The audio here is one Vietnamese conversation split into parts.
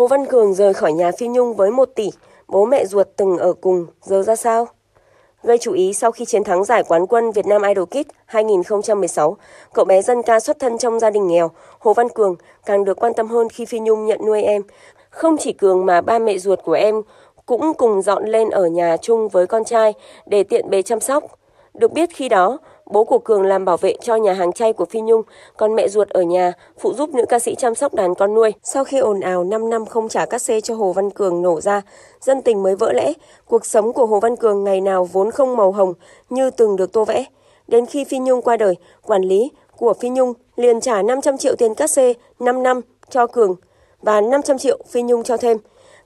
Hồ Văn Cường rời khỏi nhà Phi Nhung với 1 tỷ, bố mẹ ruột từng ở cùng, giờ ra sao? Gây chú ý sau khi chiến thắng giải quán quân Việt Nam Idol Kids 2016, cậu bé dân ca xuất thân trong gia đình nghèo, Hồ Văn Cường càng được quan tâm hơn khi Phi Nhung nhận nuôi em. Không chỉ Cường mà ba mẹ ruột của em cũng cùng dọn lên ở nhà chung với con trai để tiện bề chăm sóc. Được biết khi đó, Bố của Cường làm bảo vệ cho nhà hàng chay của Phi Nhung, còn mẹ ruột ở nhà, phụ giúp nữ ca sĩ chăm sóc đàn con nuôi. Sau khi ồn ào 5 năm không trả các xê cho Hồ Văn Cường nổ ra, dân tình mới vỡ lẽ. Cuộc sống của Hồ Văn Cường ngày nào vốn không màu hồng như từng được tô vẽ. Đến khi Phi Nhung qua đời, quản lý của Phi Nhung liền trả 500 triệu tiền cát xê 5 năm cho Cường và 500 triệu Phi Nhung cho thêm.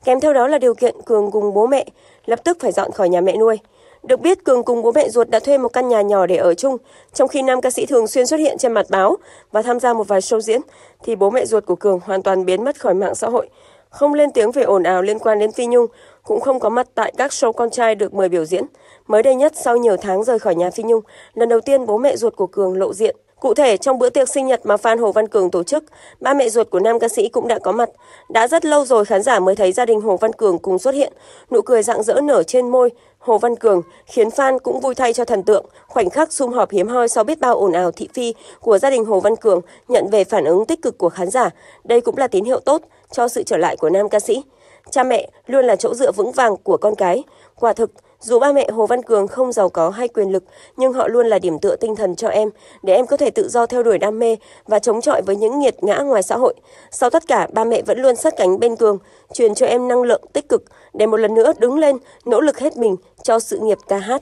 Kèm theo đó là điều kiện Cường cùng bố mẹ lập tức phải dọn khỏi nhà mẹ nuôi. Được biết, Cường cùng bố mẹ ruột đã thuê một căn nhà nhỏ để ở chung, trong khi nam ca sĩ thường xuyên xuất hiện trên mặt báo và tham gia một vài show diễn, thì bố mẹ ruột của Cường hoàn toàn biến mất khỏi mạng xã hội. Không lên tiếng về ồn ào liên quan đến Phi Nhung, cũng không có mặt tại các show con trai được mời biểu diễn. Mới đây nhất, sau nhiều tháng rời khỏi nhà Phi Nhung, lần đầu tiên bố mẹ ruột của Cường lộ diện. Cụ thể, trong bữa tiệc sinh nhật mà fan Hồ Văn Cường tổ chức, ba mẹ ruột của nam ca sĩ cũng đã có mặt. Đã rất lâu rồi khán giả mới thấy gia đình Hồ Văn Cường cùng xuất hiện. Nụ cười rạng rỡ nở trên môi Hồ Văn Cường khiến fan cũng vui thay cho thần tượng. Khoảnh khắc sum họp hiếm hoi sau biết bao ồn ào thị phi của gia đình Hồ Văn Cường nhận về phản ứng tích cực của khán giả. Đây cũng là tín hiệu tốt cho sự trở lại của nam ca sĩ. Cha mẹ luôn là chỗ dựa vững vàng của con cái. Quả thực, dù ba mẹ Hồ Văn Cường không giàu có hay quyền lực, nhưng họ luôn là điểm tựa tinh thần cho em, để em có thể tự do theo đuổi đam mê và chống chọi với những nghiệt ngã ngoài xã hội. Sau tất cả, ba mẹ vẫn luôn sát cánh bên Cường, truyền cho em năng lượng tích cực để một lần nữa đứng lên, nỗ lực hết mình cho sự nghiệp ca hát.